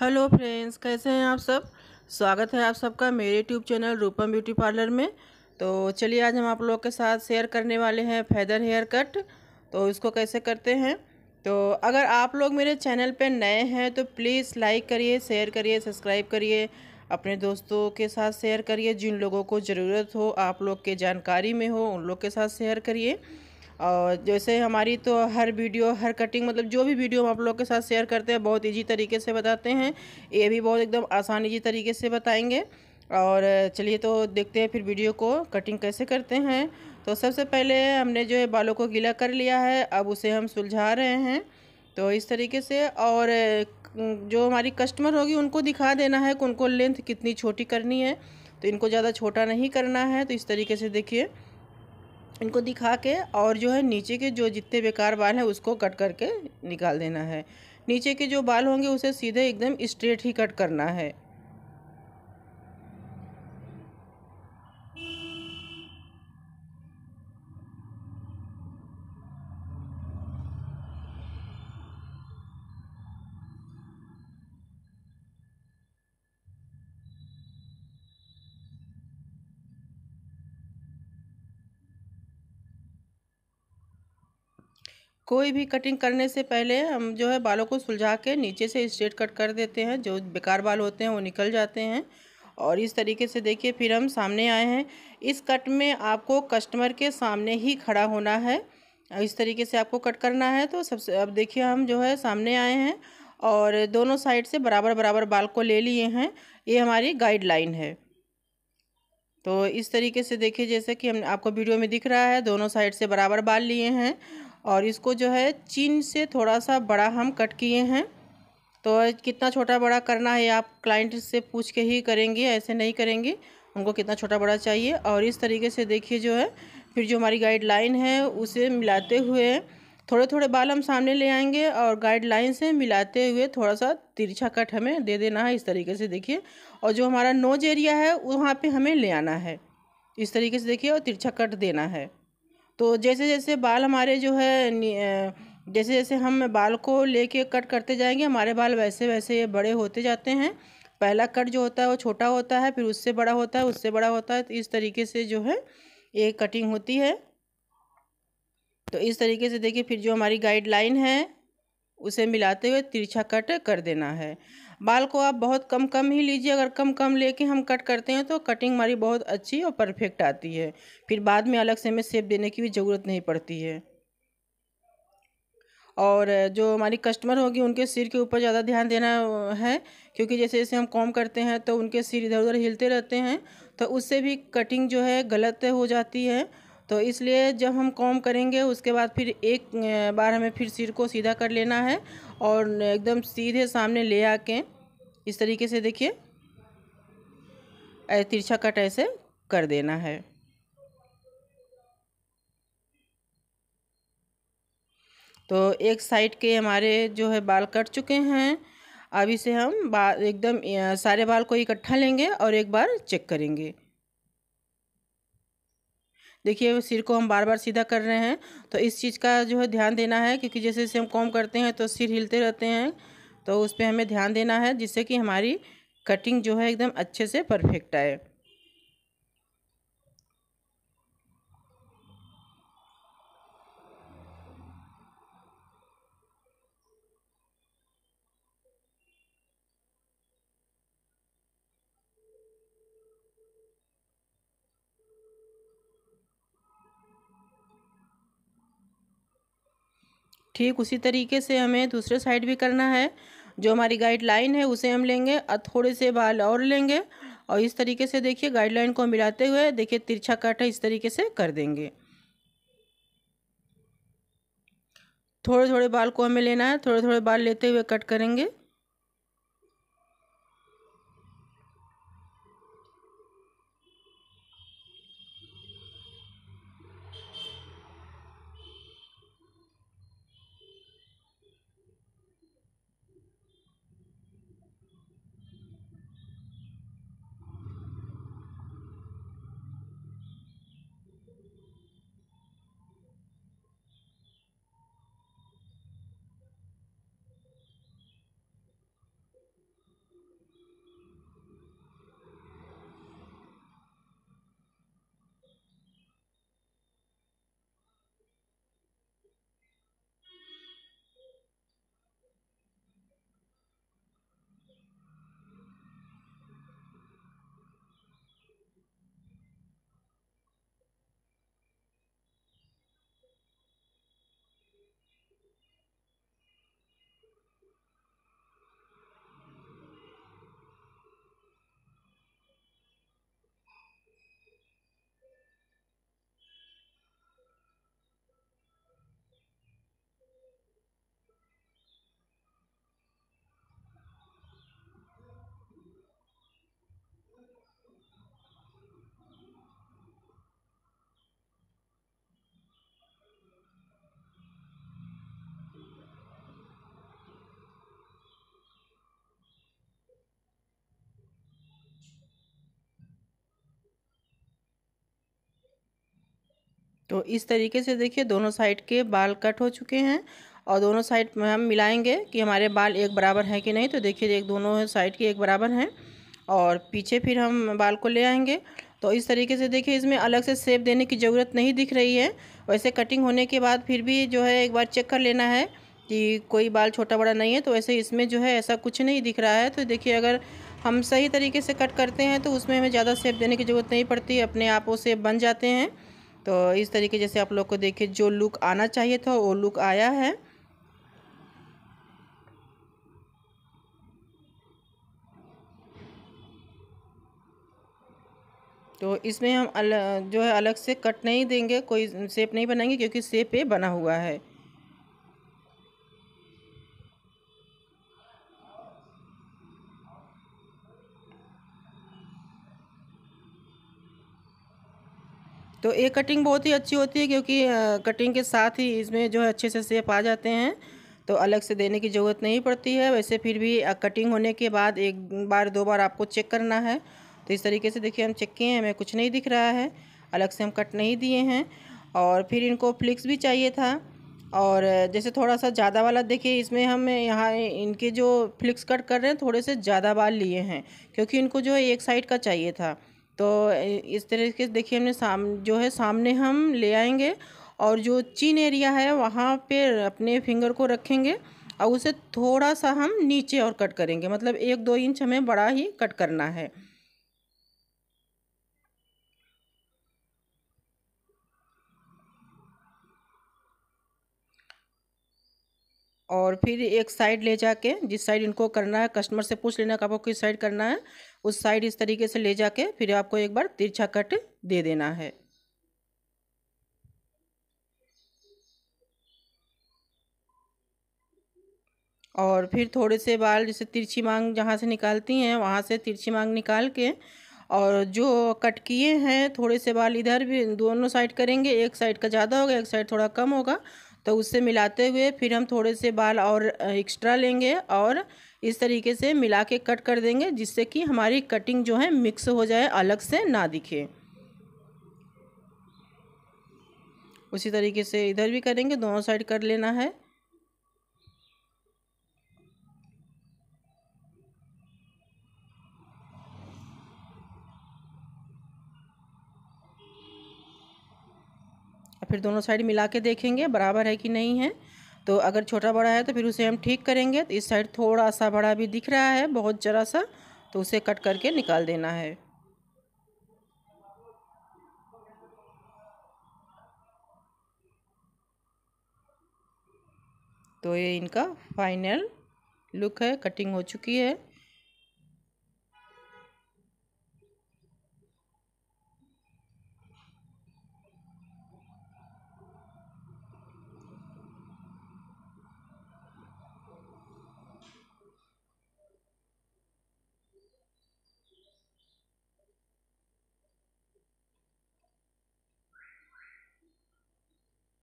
hello friends कैसे हैं आप सब स्वागत है आप सबका मेरे YouTube channel Rupam beauty parlour में तो चलिए आज हम आप लोगों के साथ शेयर करने वाले हैं फैदर हेयर कट तो इसको कैसे करते हैं तो अगर आप लोग मेरे चैनल पर नए हैं तो प्लीज़ लाइक करिए शेयर करिए सब्सक्राइब करिए अपने दोस्तों के साथ शेयर करिए जिन लोगों को ज़रूरत हो आप लोग के जानकारी में हो उन लोग के साथ शेयर करिए और जैसे हमारी तो हर वीडियो हर कटिंग मतलब जो भी वीडियो हम आप लोग के साथ शेयर करते हैं बहुत ईजी तरीके से बताते हैं ये भी बहुत एकदम आसान इजी तरीके से बताएँगे और चलिए तो देखते हैं फिर वीडियो को कटिंग कैसे करते हैं तो सबसे पहले हमने जो है बालों को गीला कर लिया है अब उसे हम सुलझा रहे हैं तो इस तरीके से और जो हमारी कस्टमर होगी उनको दिखा देना है कि उनको लेंथ कितनी छोटी करनी है तो इनको ज़्यादा छोटा नहीं करना है तो इस तरीके से देखिए इनको दिखा के और जो है नीचे के जो जितने बेकार बाल हैं उसको कट करके निकाल देना है नीचे के जो बाल होंगे उसे सीधे एकदम स्ट्रेट ही कट करना है कोई भी कटिंग करने से पहले हम जो है बालों को सुलझा के नीचे से स्ट्रेट कट कर देते हैं जो बेकार बाल होते हैं वो निकल जाते हैं और इस तरीके से देखिए फिर हम सामने आए हैं इस कट में आपको कस्टमर के सामने ही खड़ा होना है इस तरीके से आपको कट करना है तो सबसे अब देखिए हम जो है सामने आए हैं और दोनों साइड से बराबर बराबर बाल को ले लिए हैं ये हमारी गाइडलाइन है तो इस तरीके से देखिए जैसे कि हम आपको वीडियो में दिख रहा है दोनों साइड से बराबर बाल लिए हैं और इसको जो है चीन से थोड़ा सा बड़ा हम कट किए हैं तो कितना छोटा बड़ा करना है आप क्लाइंट से पूछ के ही करेंगे ऐसे नहीं करेंगे उनको कितना छोटा बड़ा चाहिए और इस तरीके से देखिए जो है फिर जो हमारी गाइडलाइन है उसे मिलाते हुए थोड़े थोड़े बाल हम सामने ले आएंगे और गाइडलाइन से मिलाते हुए थोड़ा सा तिरछा कट हमें दे देना है इस तरीके से देखिए और जो हमारा नोज एरिया है वहाँ पे हमें ले आना है इस तरीके से देखिए और तिरछा कट देना है तो जैसे जैसे बाल हमारे जो है जैसे जैसे हम बाल को लेके कट करते जाएंगे हमारे बाल वैसे वैसे ये बड़े होते जाते हैं पहला कट जो होता है वो छोटा होता है फिर उससे बड़ा होता है उससे बड़ा होता है तो इस तरीके से जो है ये कटिंग होती है तो इस तरीके से देखिए फिर जो हमारी गाइडलाइन है उसे मिलाते हुए तिरछा कट कर देना है बाल को आप बहुत कम कम ही लीजिए अगर कम कम लेके हम कट करते हैं तो कटिंग हमारी बहुत अच्छी और परफेक्ट आती है फिर बाद में अलग से हमें सेप देने की भी ज़रूरत नहीं पड़ती है और जो हमारी कस्टमर होगी उनके सिर के ऊपर ज़्यादा ध्यान देना है क्योंकि जैसे जैसे हम कॉम करते हैं तो उनके सिर इधर उधर हिलते रहते हैं तो उससे भी कटिंग जो है गलत हो जाती है तो इसलिए जब हम कॉम करेंगे उसके बाद फिर एक बार हमें फिर सिर को सीधा कर लेना है और एकदम सीधे सामने ले आके इस तरीके से देखिए तिरछा कट ऐसे कर देना है तो एक साइड के हमारे जो है बाल कट चुके हैं अब इसे हम बाल एकदम सारे बाल को इकट्ठा लेंगे और एक बार चेक करेंगे देखिए सिर को हम बार बार सीधा कर रहे हैं तो इस चीज़ का जो है ध्यान देना है क्योंकि जैसे जैसे हम कॉम करते हैं तो सिर हिलते रहते हैं तो उस पर हमें ध्यान देना है जिससे कि हमारी कटिंग जो है एकदम अच्छे से परफेक्ट आए ठीक उसी तरीके से हमें दूसरे साइड भी करना है जो हमारी गाइडलाइन है उसे हम लेंगे और थोड़े से बाल और लेंगे और इस तरीके से देखिए गाइडलाइन को मिलाते हुए देखिए तिरछा काटा इस तरीके से कर देंगे थोड़े थोड़े बाल को हमें लेना है थोड़े थोड़े बाल लेते हुए कट करेंगे तो इस तरीके से देखिए दोनों साइड के बाल कट हो चुके हैं और दोनों साइड हम मिलाएंगे कि हमारे बाल एक बराबर हैं कि नहीं तो देखिए एक दोनों साइड के एक बराबर हैं और पीछे फिर हम बाल को ले आएंगे तो इस तरीके से देखिए इसमें अलग से सेप देने की ज़रूरत नहीं दिख रही है वैसे कटिंग होने के बाद फिर भी जो है एक बार चेक कर लेना है कि कोई बाल छोटा बड़ा नहीं है तो वैसे इसमें जो है ऐसा कुछ नहीं दिख रहा है तो देखिए अगर हम सही तरीके से कट करते हैं तो उसमें हमें ज़्यादा सेप देने की ज़रूरत नहीं पड़ती अपने आप वो सेप बन जाते हैं तो इस तरीके जैसे आप लोग को देखिए जो लुक आना चाहिए था वो लुक आया है तो इसमें हम अलग जो है अलग से कट नहीं देंगे कोई सेप नहीं बनाएंगे क्योंकि सेप पे बना हुआ है तो ये कटिंग बहुत ही अच्छी होती है क्योंकि कटिंग के साथ ही इसमें जो है अच्छे से सेप आ जाते हैं तो अलग से देने की ज़रूरत नहीं पड़ती है वैसे फिर भी कटिंग होने के बाद एक बार दो बार आपको चेक करना है तो इस तरीके से देखिए हम चेक किए हैं हमें कुछ नहीं दिख रहा है अलग से हम कट नहीं दिए हैं और फिर इनको फ्लिक्स भी चाहिए था और जैसे थोड़ा सा ज़्यादा वाला देखिए इसमें हम यहाँ इनके जो फ्लिक्स कट कर रहे हैं थोड़े से ज़्यादा बाल लिए हैं क्योंकि इनको जो है एक साइड का चाहिए था तो इस तरीके से देखिए हमने साम जो है सामने हम ले आएंगे और जो चीन एरिया है वहाँ पे अपने फिंगर को रखेंगे और उसे थोड़ा सा हम नीचे और कट करेंगे मतलब एक दो इंच हमें बड़ा ही कट करना है और फिर एक साइड ले जाके जिस साइड इनको करना है कस्टमर से पूछ लेना कि आपको किस साइड करना है उस साइड इस तरीके से ले जाके फिर आपको एक बार तिरछा कट दे देना है और फिर थोड़े से बाल जैसे तिरछी मांग जहाँ से निकालती हैं वहाँ से तिरछी मांग निकाल के और जो कट किए हैं थोड़े से बाल इधर भी दोनों साइड करेंगे एक साइड का ज़्यादा होगा एक साइड थोड़ा कम होगा तो उससे मिलाते हुए फिर हम थोड़े से बाल और एक्स्ट्रा लेंगे और इस तरीके से मिला के कट कर देंगे जिससे कि हमारी कटिंग जो है मिक्स हो जाए अलग से ना दिखे उसी तरीके से इधर भी करेंगे दोनों साइड कर लेना है फिर दोनों साइड मिला के देखेंगे बराबर है कि नहीं है तो अगर छोटा बड़ा है तो फिर उसे हम ठीक करेंगे तो इस साइड थोड़ा सा बड़ा भी दिख रहा है बहुत ज़रा सा तो उसे कट करके निकाल देना है तो ये इनका फाइनल लुक है कटिंग हो चुकी है